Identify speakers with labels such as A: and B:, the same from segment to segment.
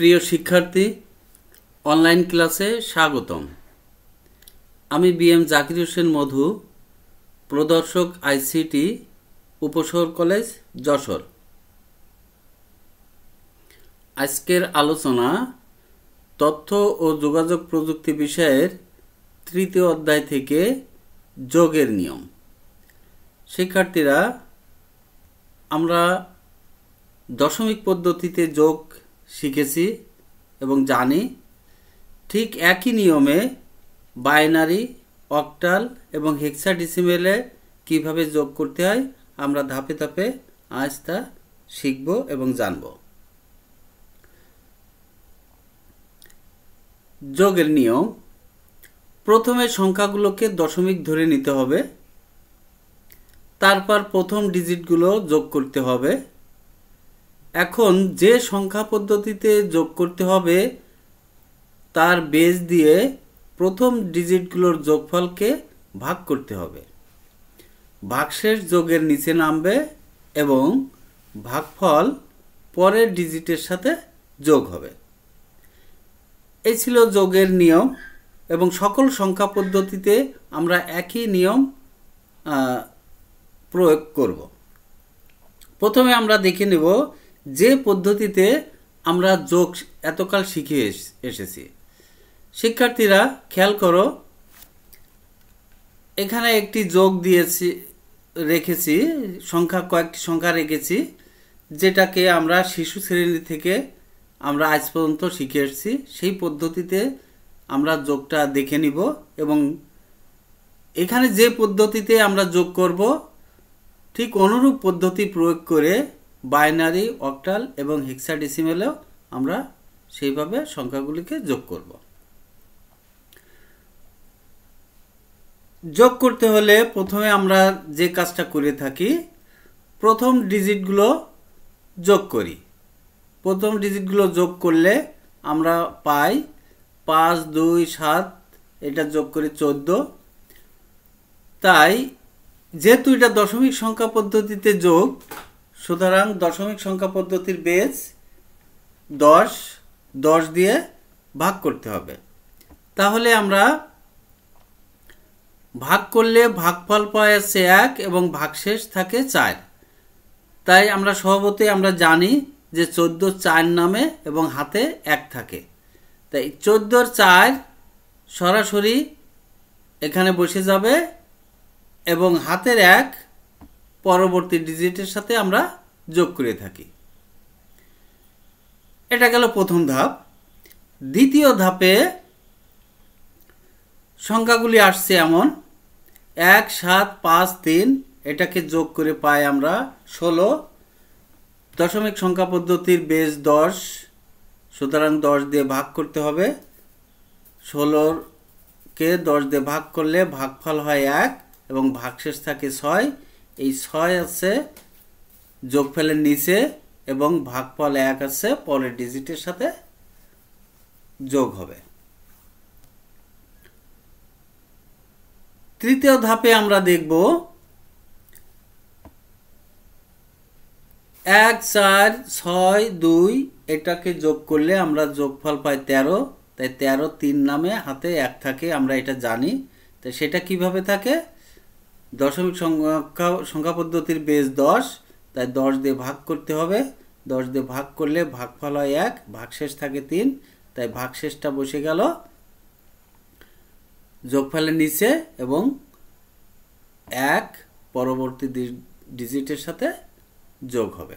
A: প্রিয় শিক্ষার্থী অনলাইন ক্লাসে স্বাগতম আমি বি এম জাকির হোসেন মধু প্রদর্শক আইসিটি উপশহর কলেজ যশোর আজকের আলোচনা তথ্য ও যোগাযোগ প্রযুক্তি বিষয়ের তৃতীয় অধ্যায় থেকে যোগের নিয়ম শিক্ষার্থীরা আমরা দশমিক পদ্ধতিতে যোগ শিখেছি এবং জানি ঠিক একই নিয়মে বাইনারি অক্টাল এবং হেক্সাডিসিমেলে কিভাবে যোগ করতে হয় আমরা ধাপে ধাপে আজ তা শিখব এবং জানব যোগের নিয়ম প্রথমে সংখ্যাগুলোকে দশমিক ধরে নিতে হবে তারপর প্রথম ডিজিটগুলো যোগ করতে হবে এখন যে সংখ্যা পদ্ধতিতে যোগ করতে হবে তার বেজ দিয়ে প্রথম ডিজিটগুলোর যোগফলকে ভাগ করতে হবে ভাগশেষ যোগের নিচে নামবে এবং ভাগফল পরের ডিজিটের সাথে যোগ হবে এই ছিল যোগের নিয়ম এবং সকল সংখ্যা পদ্ধতিতে আমরা একই নিয়ম প্রয়োগ করব প্রথমে আমরা দেখে নেব যে পদ্ধতিতে আমরা যোগ এতকাল শিখে এসেছি শিক্ষার্থীরা খেয়াল করো এখানে একটি যোগ দিয়েছি রেখেছি সংখ্যা কয়েকটি সংখ্যা রেখেছি যেটাকে আমরা শিশু শ্রেণী থেকে আমরা আজ পর্যন্ত শিখে এসেছি সেই পদ্ধতিতে আমরা যোগটা দেখে নিব এবং এখানে যে পদ্ধতিতে আমরা যোগ করব ঠিক অনুরূপ পদ্ধতি প্রয়োগ করে বাইনারি অকটাল এবং ডিসিমেলেও আমরা সেইভাবে সংখ্যাগুলিকে যোগ করব যোগ করতে হলে প্রথমে আমরা যে কাজটা করে থাকি প্রথম ডিজিটগুলো যোগ করি প্রথম ডিজিটগুলো যোগ করলে আমরা পাই পাঁচ দুই সাত এটা যোগ করে চোদ্দ তাই যেহেতু এটা দশমিক সংখ্যা পদ্ধতিতে যোগ সুতরাং দশমিক সংখ্যা পদ্ধতির বেজ দশ দশ দিয়ে ভাগ করতে হবে তাহলে আমরা ভাগ করলে ভাগফল পায় সে এক এবং ভাগশেষ থাকে চার তাই আমরা সভাপতি আমরা জানি যে চোদ্দো চার নামে এবং হাতে এক থাকে তাই চোদ্দোর চার সরাসরি এখানে বসে যাবে এবং হাতের এক পরবর্তী ডিজিটের সাথে আমরা যোগ করে থাকি এটা গেল প্রথম ধাপ দ্বিতীয় ধাপে সংখ্যাগুলি আসছে এমন এক সাত পাঁচ তিন এটাকে যোগ করে পাই আমরা ষোলো দশমিক সংখ্যা পদ্ধতির বেশ দশ সুতরাং দশ দিয়ে ভাগ করতে হবে ষোলোকে দশ দিয়ে ভাগ করলে ভাগফল হয় এক এবং ভাগশেষ থাকে ছয় এই ছয় আছে যোগফলের নিচে এবং ভাগফল এক আছে পরের ডিজিটের সাথে যোগ হবে তৃতীয় ধাপে আমরা দেখব এক চার ছয় দুই এটাকে যোগ করলে আমরা যোগফল পাই তেরো তাই তেরো তিন নামে হাতে এক থাকে আমরা এটা জানি তাই সেটা কিভাবে থাকে দশমিক সংখ্যা সংখ্যা পদ্ধতির বেস দশ তাই দশ দিয়ে ভাগ করতে হবে দশ দিয়ে ভাগ করলে ভাগফল হয় এক ভাগশেষ থাকে তিন তাই ভাগশেষটা বসে গেল যোগফলের নিচে এবং এক পরবর্তী ডিজিটের সাথে যোগ হবে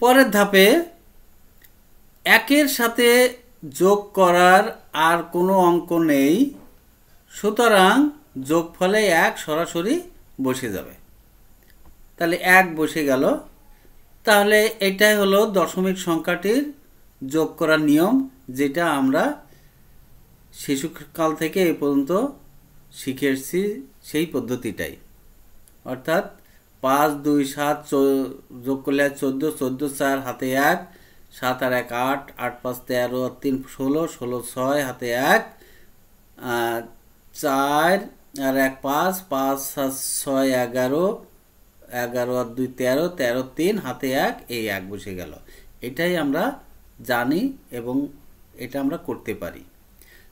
A: পরের ধাপে একের সাথে যোগ করার আর কোনো অঙ্ক নেই সুতরাং যোগফলে এক সরাসরি বসে যাবে তাহলে এক বসে গেল তাহলে এটাই হলো দশমিক সংখ্যাটির যোগ করার নিয়ম যেটা আমরা শিশুকাল থেকে এই পর্যন্ত শিখে এসেছি সেই পদ্ধতিটাই অর্থাৎ পাঁচ দুই সাত যোগ করলে চোদ্দো চোদ্দো চার হাতে এক সাত আর এক আট আট পাঁচ তেরো তিন ষোলো ষোলো ছয় হাতে এক চার আর এক পাঁচ পাঁচ সাত ছয় এগারো এগারো আর দুই তেরো তেরো তিন হাতে এক এই এক বসে গেল এটাই আমরা জানি এবং এটা আমরা করতে পারি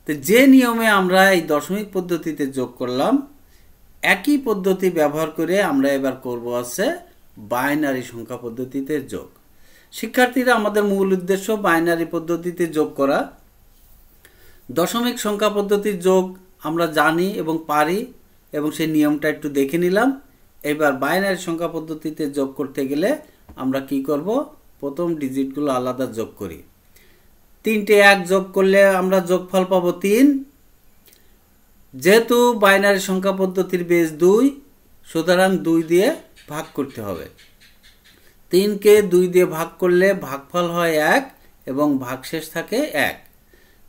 A: তো যে নিয়মে আমরা এই দশমিক পদ্ধতিতে যোগ করলাম একই পদ্ধতি ব্যবহার করে আমরা এবার করব আছে বাইনারি সংখ্যা পদ্ধতিতে যোগ শিক্ষার্থীরা আমাদের মূল উদ্দেশ্য বাইনারি পদ্ধতিতে যোগ করা দশমিক সংখ্যা পদ্ধতির যোগ আমরা জানি এবং পারি এবং সেই নিয়মটা একটু দেখে নিলাম এবার বাইনারি সংখ্যা পদ্ধতিতে যোগ করতে গেলে আমরা কি করব প্রথম ডিজিটগুলো আলাদা যোগ করি তিনটে এক যোগ করলে আমরা যোগফল পাবো তিন যেহেতু বাইনারি সংখ্যা পদ্ধতির বেস দুই সুতরাং দুই দিয়ে ভাগ করতে হবে তিনকে দুই দিয়ে ভাগ করলে ভাগফল হয় এক এবং ভাগশেষ থাকে এক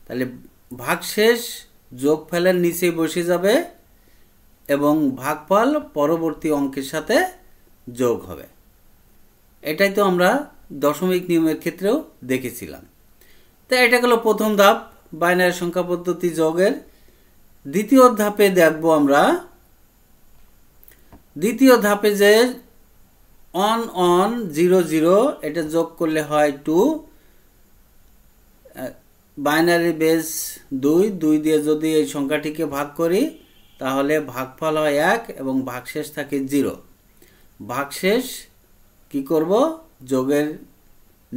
A: তাহলে ভাগশেষ ফেলের নিচে বসে যাবে এবং ভাগফল পরবর্তী অঙ্কের সাথে যোগ হবে এটাই তো আমরা দশমিক নিয়মের ক্ষেত্রেও দেখেছিলাম তো এটা গেল প্রথম ধাপ বাইনারি সংখ্যা পদ্ধতি যোগের দ্বিতীয় ধাপে দেখব আমরা দ্বিতীয় ধাপে যে অন অন জিরো জিরো এটা যোগ করলে হয় টু বাইনারি বেস দুই দুই দিয়ে যদি এই সংখ্যাটিকে ভাগ করি তাহলে ভাগফল হয় এক এবং ভাগশেষ থাকে জিরো ভাগশেষ কি করব যোগের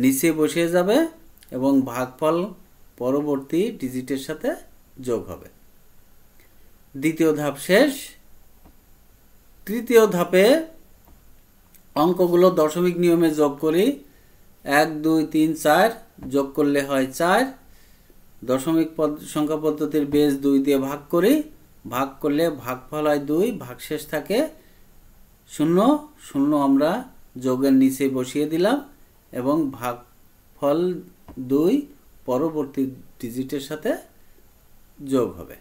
A: নিচে বসে যাবে এবং ভাগফল পরবর্তী ডিজিটের সাথে যোগ হবে দ্বিতীয় ধাপ শেষ তৃতীয় ধাপে অঙ্কগুলো দশমিক নিয়মে যোগ করি এক দুই তিন চার যোগ করলে হয় চার দশমিক পদ সংখ্যা পদ্ধতির বেস দুই দিয়ে ভাগ করি ভাগ করলে ফল হয় দুই ভাগশেষ থাকে শূন্য শূন্য আমরা যোগের নিচে বসিয়ে দিলাম এবং ভাগ ফল দুই পরবর্তী ডিজিটের সাথে যোগ হবে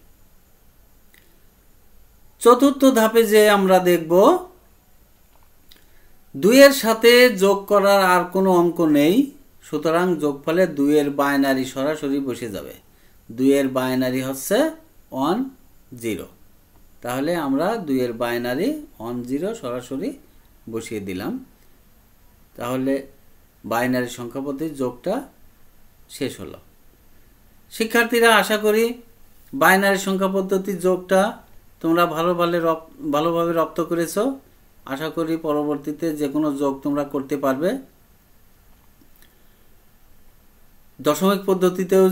A: চতুর্থ ধাপে যে আমরা দেখব দুইয়ের সাথে যোগ করার আর কোনো অঙ্ক নেই সুতরাং যোগফলে দুইয়ের বাইনারি সরাসরি বসে যাবে দুইয়ের বাইনারি হচ্ছে ওয়ান জিরো তাহলে আমরা দুইয়ের বাইনারি ওয়ান জিরো সরাসরি বসিয়ে দিলাম তাহলে বাইনারি সংখ্যাপতির যোগটা শেষ হলো শিক্ষার্থীরা আশা করি বাইনারি সংখ্যা পদ্ধতির যোগটা তোমরা ভালোভাবে রপ ভালোভাবে রপ্ত করেছ আশা করি পরবর্তীতে যে কোনো যোগ তোমরা করতে পারবে দশমিক পদ্ধতিতেও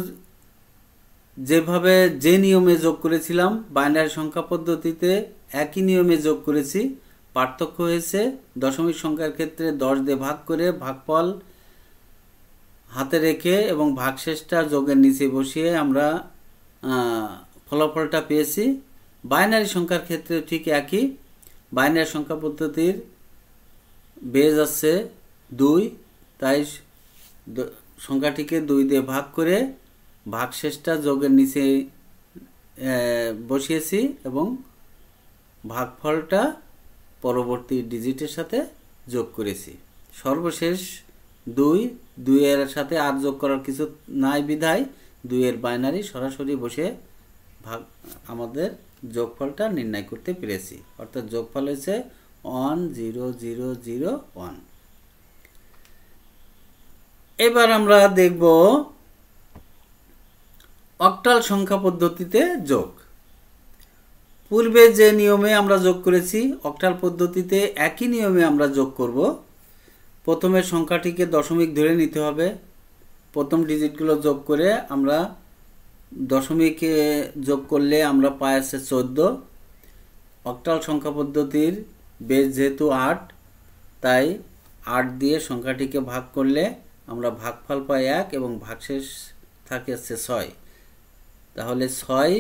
A: যেভাবে যে নিয়মে যোগ করেছিলাম বাইনারি সংখ্যা পদ্ধতিতে একই নিয়মে যোগ করেছি পার্থক্য হয়েছে দশমিক সংখ্যার ক্ষেত্রে দশ দিয়ে ভাগ করে ভাগফল হাতে রেখে এবং ভাগশেষটা যোগের নিচে বসিয়ে আমরা ফলাফলটা পেয়েছি বাইনারি সংখ্যার ক্ষেত্রে ঠিক একই বাইনারি সংখ্যা পদ্ধতির বেজ আছে দুই তাই সংখ্যাটিকে দুই দিয়ে ভাগ করে ভাগশেষটা যোগের নিচে বসিয়েছি এবং ভাগফলটা পরবর্তী ডিজিটের সাথে যোগ করেছি সর্বশেষ দুই দুইয়ের সাথে আর যোগ করার কিছু নাই বিধায় দুইয়ের বাইনারি সরাসরি বসে ভাগ আমাদের যোগফলটা নির্ণয় করতে পেরেছি অর্থাৎ যোগফল হয়েছে one zero zero zero one এবার আমরা দেখব অক্টাল সংখ্যা পদ্ধতিতে যোগ পূর্বে যে নিয়মে আমরা যোগ করেছি অক্টাল পদ্ধতিতে একই নিয়মে আমরা যোগ করব প্রথমে সংখ্যাটিকে দশমিক ধরে নিতে হবে প্রথম ডিজিটগুলো যোগ করে আমরা দশমিকে যোগ করলে আমরা পাই আসছে চোদ্দ অক্টাল সংখ্যা পদ্ধতির বেশ যেহেতু আট তাই আট দিয়ে সংখ্যাটিকে ভাগ করলে আমরা ভাগফল পাই এক এবং ভাগশেষ থাকে হচ্ছে ছয় তাহলে ছয়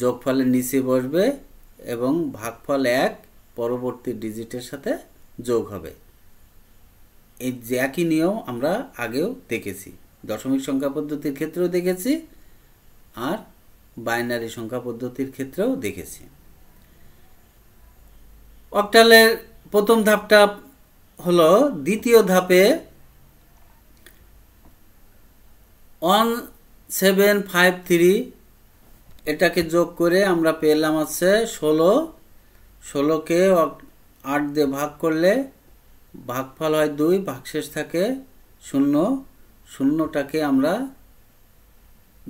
A: যোগফলের নিচে বসবে এবং ভাগফল এক পরবর্তী ডিজিটের সাথে যোগ হবে এই যে একই নিয়ম আমরা আগেও দেখেছি দশমিক সংখ্যা পদ্ধতির ক্ষেত্রেও দেখেছি আর বাইনারি সংখ্যা পদ্ধতির ক্ষেত্রেও দেখেছি অক্টালের প্রথম ধাপটা হলো দ্বিতীয় ধাপে ওয়ান সেভেন ফাইভ থ্রি এটাকে যোগ করে আমরা পেলাম আছে ষোলো ষোলোকে আট দিয়ে ভাগ করলে ভাগফল হয় দুই ভাগশেষ থাকে শূন্য শূন্যটাকে আমরা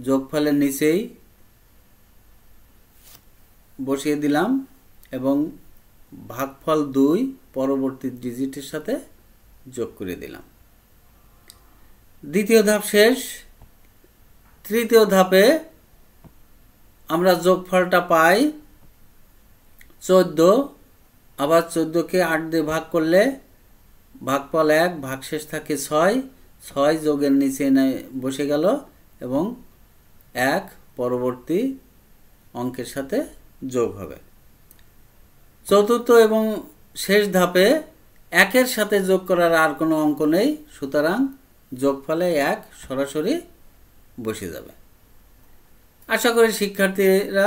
A: যোগফলের নিচেই বসিয়ে দিলাম এবং ভাগফল দুই পরবর্তী ডিজিটের সাথে যোগ করে দিলাম দ্বিতীয় ধাপ শেষ তৃতীয় ধাপে আমরা যোগফলটা পাই চোদ্দ আবার চোদ্দকে আট দিয়ে ভাগ করলে ভাগফল এক ভাগশেষ থাকে ছয় ছয় যোগের নিচে এনে বসে গেল এবং এক পরবর্তী অঙ্কের সাথে যোগ হবে চতুর্থ এবং শেষ ধাপে একের সাথে যোগ করার আর কোনো অঙ্ক নেই সুতরাং যোগফলে এক সরাসরি বসে যাবে আশা করি শিক্ষার্থীরা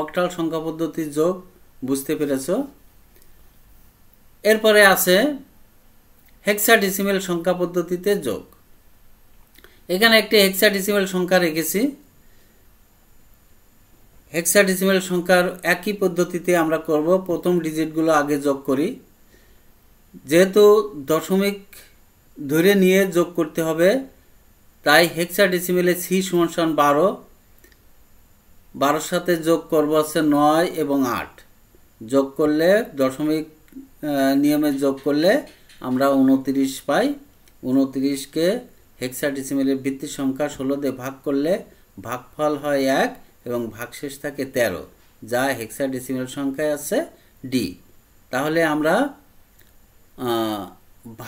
A: অকটাল সংখ্যা পদ্ধতির যোগ বুঝতে পেরেছ এরপরে আছে হেক্সাডিসিমেল সংখ্যা পদ্ধতিতে যোগ এখানে একটি হেক্সাডিসিমেল সংখ্যা রেখেছি হেক্সাডিসিমেল সংখ্যার একই পদ্ধতিতে আমরা করব প্রথম ডিজিটগুলো আগে যোগ করি যেহেতু দশমিক ধরে নিয়ে যোগ করতে হবে তাই হেক্সা ডিসিমেলে সি সমান সমান বারো বারোর সাথে যোগ করবো হচ্ছে নয় এবং আট যোগ করলে দশমিক নিয়মে যোগ করলে আমরা উনত্রিশ পাই উনত্রিশকে হেক্সা ডেসিমেলের ভিত্তি সংখ্যা ষোলো দিয়ে ভাগ করলে ভাগফল হয় এক এবং ভাগশেষ থাকে তেরো যা হেক্সা ডিসিমেল সংখ্যায় আছে ডি তাহলে আমরা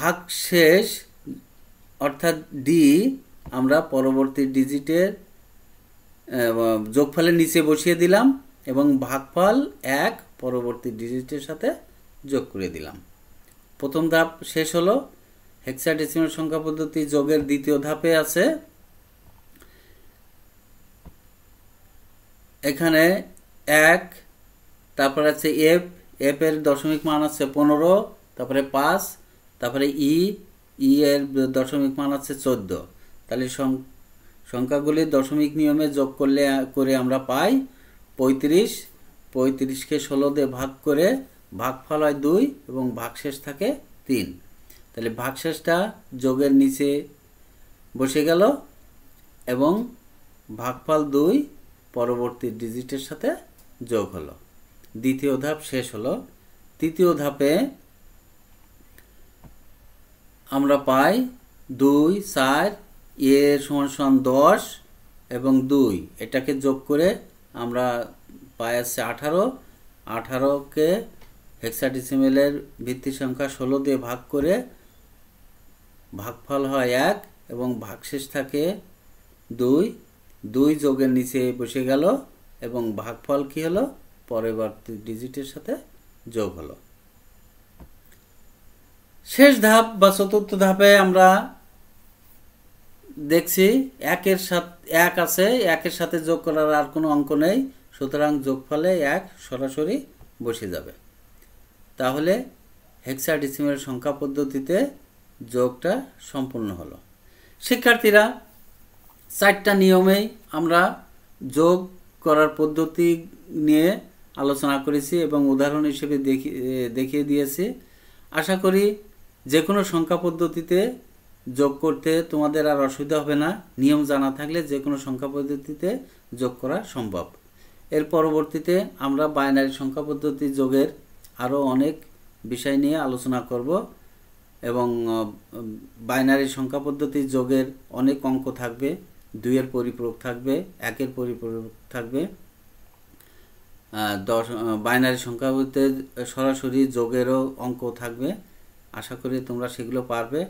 A: ভাগশেষ অর্থাৎ ডি আমরা পরবর্তী ডিজিটের যোগফলের নিচে বসিয়ে দিলাম এবং ভাগফল এক পরবর্তী ডিজিটের সাথে যোগ করে দিলাম প্রথম ধাপ শেষ হলো হেক্সাডেসিমাল সংখ্যা পদ্ধতি যোগের দ্বিতীয় ধাপে আছে এখানে এক তারপর আছে এফ এফ এর দশমিক মান আছে পনেরো তারপরে পাঁচ তারপরে ই e, ই e এর দশমিক মান আছে চোদ্দো তাহলে সংখ্যাগুলির দশমিক নিয়মে যোগ করলে করে আমরা পাই পঁয়ত্রিশ পঁয়ত্রিশকে ষোলো দিয়ে ভাগ করে ভাগফল হয় দুই এবং ভাগশেষ থাকে তিন তাহলে ভাগশেষটা যোগের নিচে বসে গেল এবং ভাগফল দুই পরবর্তী ডিজিটের সাথে যোগ হলো দ্বিতীয় ধাপ শেষ হলো তৃতীয় ধাপে আমরা পাই দুই চার এর সমান সমান দশ এবং দুই এটাকে যোগ করে আমরা পাই আসছে আঠারো আঠারোকে হেক্সাডিসিমেলের ভিত্তি সংখ্যা ষোলো দিয়ে ভাগ করে ভাগফল হয় এক এবং ভাগশেষ থাকে দুই দুই যোগের নিচে বসে গেল এবং ভাগফল কি হলো পরবর্তী ডিজিটের সাথে যোগ হলো শেষ ধাপ বা চতুর্থ ধাপে আমরা দেখছি একের সাথে এক আছে একের সাথে যোগ করার আর কোনো অঙ্ক নেই সুতরাং যোগফলে এক সরাসরি বসে যাবে তাহলে ডিসিমের সংখ্যা পদ্ধতিতে যোগটা সম্পূর্ণ হলো শিক্ষার্থীরা চারটা নিয়মেই আমরা যোগ করার পদ্ধতি নিয়ে আলোচনা করেছি এবং উদাহরণ হিসেবে দেখিয়ে দিয়েছি আশা করি যে কোনো সংখ্যা পদ্ধতিতে যোগ করতে তোমাদের আর অসুবিধা হবে না নিয়ম জানা থাকলে যে কোনো সংখ্যা পদ্ধতিতে যোগ করা সম্ভব এর পরবর্তীতে আমরা বাইনারি সংখ্যা পদ্ধতি যোগের আরও অনেক বিষয় নিয়ে আলোচনা করব এবং বাইনারি সংখ্যা পদ্ধতি যোগের অনেক অঙ্ক থাকবে দুইয়ের পরিপূরক থাকবে একের পরিপূরক থাকবে দশ বাইনারি সংখ্যা বলতে সরাসরি যোগেরও অঙ্ক থাকবে আশা করি তোমরা সেগুলো পারবে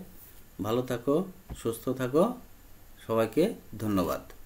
A: ভালো থাকো সুস্থ থাকো সবাইকে ধন্যবাদ